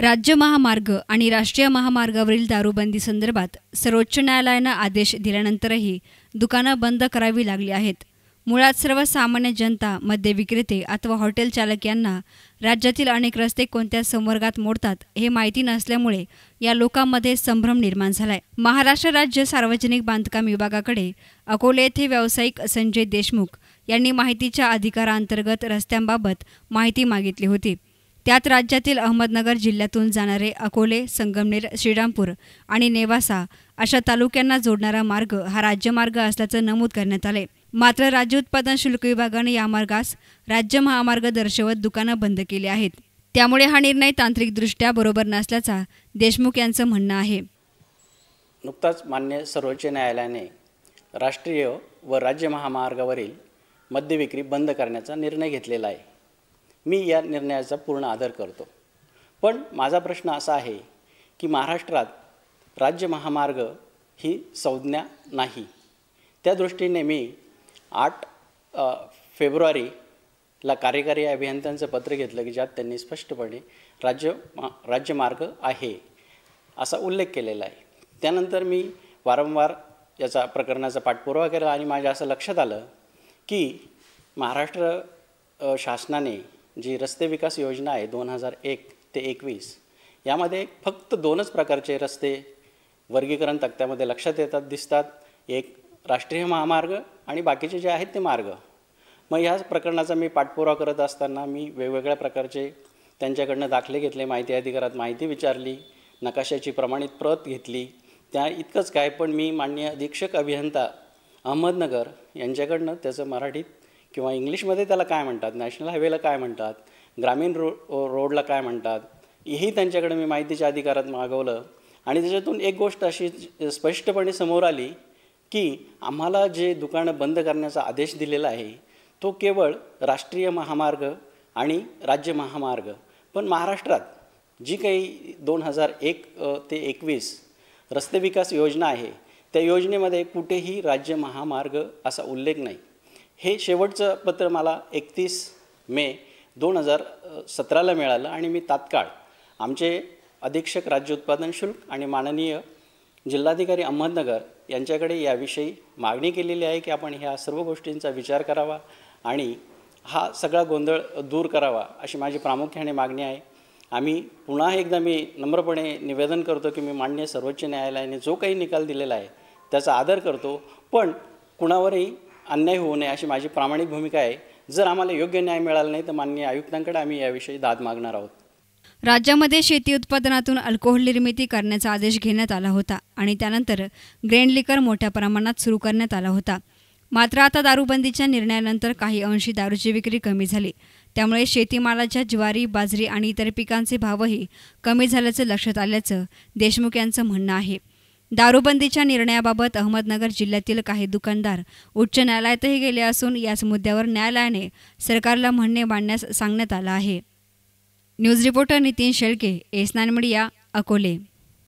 राज्य महामार्ग आणि राष्ट्रीय महामार्गावरील दारूबंदी संदर्भात सर्वोच्च न्यायालयानं आदेश दिल्यानंतरही दुकानं बंद करावी लागली आहेत मुळात सर्वसामान्य जनता मद्य विक्रेते अथवा हॉटेल चालक यांना राज्यातील अनेक रस्ते कोणत्या संवर्गात मोडतात हे माहिती नसल्यामुळे या लोकांमध्ये संभ्रम निर्माण झालाय महाराष्ट्र राज्य सार्वजनिक बांधकाम विभागाकडे अकोले येथे व्यावसायिक संजय देशमुख यांनी माहितीच्या अधिकारांतर्गत रस्त्यांबाबत माहिती मागितली होती त्यात राज्यातील अहमदनगर जिल्ह्यातून जाणारे अकोले संगमनेर श्रीरामपूर आणि नेवासा अशा तालुक्यांना जोडणारा मार्ग हा राज्यमार्ग असल्याचं नमूद करण्यात आले मात्र राज्य उत्पादन शुल्क विभागाने या मार्गास राज्य महामार्ग दर्शवत दुकानं बंद केली आहेत त्यामुळे हा निर्णय तांत्रिकदृष्ट्या बरोबर नसल्याचा देशमुख यांचं म्हणणं आहे नुकताच मान्य सर्वोच्च न्यायालयाने राष्ट्रीय व राज्य महामार्गावरील मद्यविक्री बंद करण्याचा निर्णय घेतलेला आहे मी या निर्णयाचा पूर्ण आदर करतो पण माझा प्रश्न असा आहे की महाराष्ट्रात राज्य महामार्ग ही संज्ञा नाही त्या दृष्टीने मी आठ फेब्रुवारीला कार्यकारी अभियंत्यांचं पत्र घेतलं की ज्यात त्यांनी स्पष्टपणे राज्य राज्यमार्ग आहे असा उल्लेख केलेला आहे त्यानंतर मी वारंवार याचा प्रकरणाचा पाठपुरावा केला आणि माझ्या असं लक्षात आलं की महाराष्ट्र शासनाने जी रस्ते विकास योजना आहे दोन हजार एक ते एकवीस यामध्ये फक्त दोनच प्रकारचे रस्ते वर्गीकरण तक्त्यामध्ये लक्षात येतात दिसतात एक राष्ट्रीय महामार्ग आणि बाकीचे जे आहेत ते मार्ग मग ह्या प्रकरणाचा मी पाठपुरावा करत असताना मी वेगवेगळ्या प्रकारचे त्यांच्याकडनं दाखले घेतले माहिती अधिकारात माहिती विचारली नकाशाची प्रमाणित प्रत घेतली त्या इतकंच काय पण मी मान्य अधीक्षक अभियंता अहमदनगर यांच्याकडनं त्याचं मराठीत किंवा इंग्लिशमध्ये त्याला काय म्हणतात नॅशनल हायवेला काय म्हणतात ग्रामीण रो रोडला काय म्हणतात हेही त्यांच्याकडे मी माहितीच्या अधिकारात मागवलं आणि त्याच्यातून एक गोष्ट अशी स्पष्टपणे समोर आली की आम्हाला जे दुकानं बंद करण्याचा आदेश दिलेला आहे तो केवळ राष्ट्रीय महामार्ग आणि राज्य महामार्ग पण महाराष्ट्रात जी काही दोन हजार एक ते एकवीस रस्ते विकास योजना आहे त्या योजनेमध्ये कुठेही राज्य महामार्ग असा उल्लेख नाही हे शेवटचं पत्र मला एकतीस मे दोन हजार सतराला मिळालं आणि मी तात्काळ आमचे अधीक्षक राज्य उत्पादन शुल्क आणि माननीय जिल्हाधिकारी अहमदनगर यांच्याकडे याविषयी मागणी केलेली आहे की आपण ह्या सर्व गोष्टींचा विचार करावा आणि हा सगळा गोंधळ दूर करावा अशी माझी प्रामुख्याने मागणी आहे आम्ही पुन्हा एकदा मी नम्रपणे निवेदन करतो की मी मान्य सर्वोच्च न्यायालयाने जो काही निकाल दिलेला आहे त्याचा आदर करतो पण कुणावरही अन्याय होऊ नये अशी माझी प्रामाणिक भूमिका आहे जर आम्हाला योग्य न्याय मिळाला नाही तर मान्य आयुक्तांकडे आम्ही याविषयी दाद मागणार आहोत राज्यामध्ये शेती उत्पादनातून अल्कोहोल निर्मिती करण्याचा आदेश घेण्यात आला होता आणि त्यानंतर ग्रेंड लिकर मोठ्या प्रमाणात सुरू करण्यात आला होता मात्र आता दारूबंदीच्या निर्णयानंतर काही अंशी दारूची विक्री कमी झाली त्यामुळे शेतीमालाच्या ज्वारी बाजरी आणि इतर पिकांचे भावही कमी झाल्याचं लक्षात आल्याचं देशमुख यांचं म्हणणं आहे दारूबंदीच्या निर्णयाबाबत अहमदनगर जिल्ह्यातील काही दुकानदार उच्च न्यायालयातही गेले असून याच मुद्द्यावर न्यायालयाने सरकारला म्हणणे मांडण्यास सांगण्यात आलं आहे news reporter Nitin Shelke S media Akole